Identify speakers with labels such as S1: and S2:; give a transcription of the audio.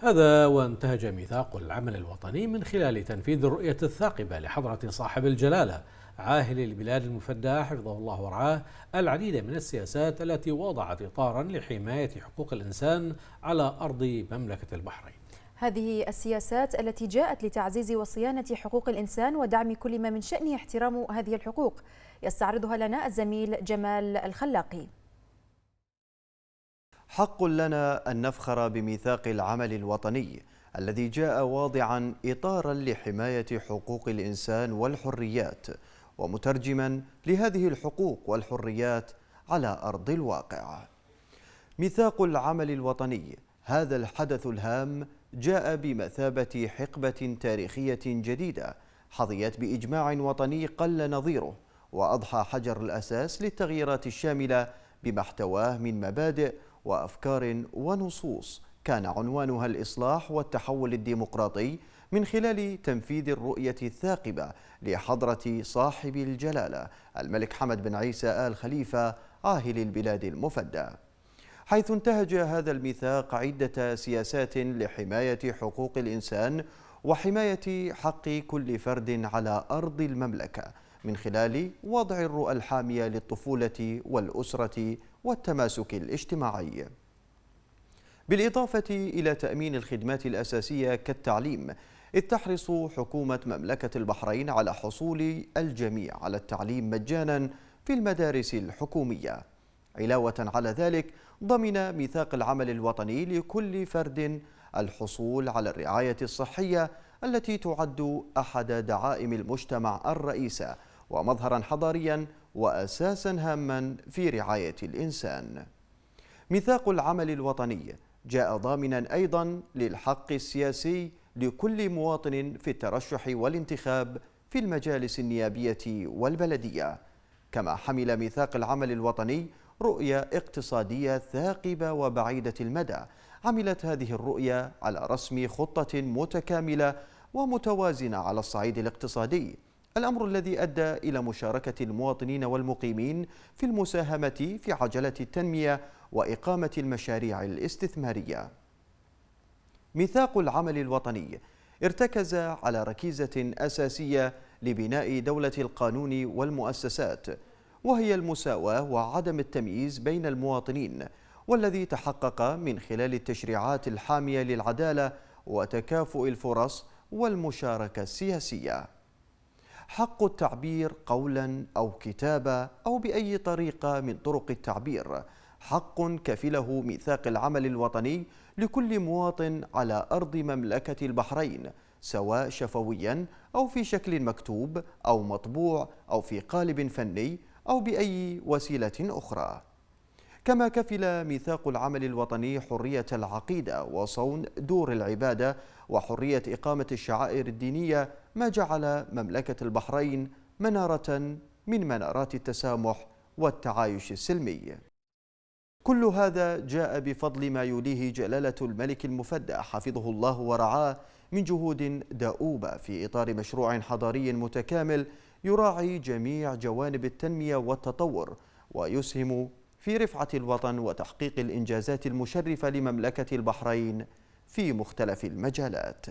S1: هذا وانتهج ميثاق العمل الوطني من خلال تنفيذ الرؤية الثاقبة لحضرة صاحب الجلالة عاهل البلاد المفدى حفظه الله ورعاه العديد من السياسات التي وضعت إطارا لحماية حقوق الإنسان على أرض مملكة البحرين هذه السياسات التي جاءت لتعزيز وصيانة حقوق الإنسان ودعم كل ما من شأنه احترام هذه الحقوق يستعرضها لنا الزميل جمال الخلاقي حق لنا أن نفخر بميثاق العمل الوطني الذي جاء واضعا إطارا لحماية حقوق الإنسان والحريات ومترجما لهذه الحقوق والحريات على أرض الواقع ميثاق العمل الوطني هذا الحدث الهام جاء بمثابة حقبة تاريخية جديدة حظيت بإجماع وطني قل نظيره وأضحى حجر الأساس للتغييرات الشاملة بما احتواه من مبادئ وأفكار ونصوص كان عنوانها الإصلاح والتحول الديمقراطي من خلال تنفيذ الرؤية الثاقبة لحضرة صاحب الجلالة الملك حمد بن عيسى آل خليفة عاهل البلاد المفدى حيث انتهج هذا الميثاق عدة سياسات لحماية حقوق الإنسان وحماية حق كل فرد على أرض المملكة من خلال وضع الرؤى الحامية للطفولة والأسرة والتماسك الاجتماعي بالإضافة إلى تأمين الخدمات الأساسية كالتعليم إذ تحرص حكومة مملكة البحرين على حصول الجميع على التعليم مجانا في المدارس الحكومية علاوة على ذلك ضمن ميثاق العمل الوطني لكل فرد الحصول على الرعاية الصحية التي تعد أحد دعائم المجتمع الرئيسة ومظهرا حضاريا وأساسا هاما في رعاية الإنسان ميثاق العمل الوطني جاء ضامنا أيضا للحق السياسي لكل مواطن في الترشح والانتخاب في المجالس النيابية والبلدية كما حمل ميثاق العمل الوطني رؤية اقتصادية ثاقبة وبعيدة المدى عملت هذه الرؤية على رسم خطة متكاملة ومتوازنة على الصعيد الاقتصادي الأمر الذي أدى إلى مشاركة المواطنين والمقيمين في المساهمة في عجلة التنمية وإقامة المشاريع الاستثمارية ميثاق العمل الوطني ارتكز على ركيزة أساسية لبناء دولة القانون والمؤسسات وهي المساواة وعدم التمييز بين المواطنين والذي تحقق من خلال التشريعات الحامية للعدالة وتكافؤ الفرص والمشاركة السياسية حق التعبير قولا أو كتابة أو بأي طريقة من طرق التعبير حق كفله ميثاق العمل الوطني لكل مواطن على أرض مملكة البحرين سواء شفويا أو في شكل مكتوب أو مطبوع أو في قالب فني أو بأي وسيلة أخرى كما كفل ميثاق العمل الوطني حرية العقيدة وصون دور العبادة وحرية إقامة الشعائر الدينية ما جعل مملكة البحرين منارة من منارات التسامح والتعايش السلمي كل هذا جاء بفضل ما يوليه جلالة الملك المفدى حفظه الله ورعاه من جهود دؤوبة في إطار مشروع حضاري متكامل يراعي جميع جوانب التنمية والتطور ويسهم في رفعة الوطن وتحقيق الإنجازات المشرفة لمملكة البحرين في مختلف المجالات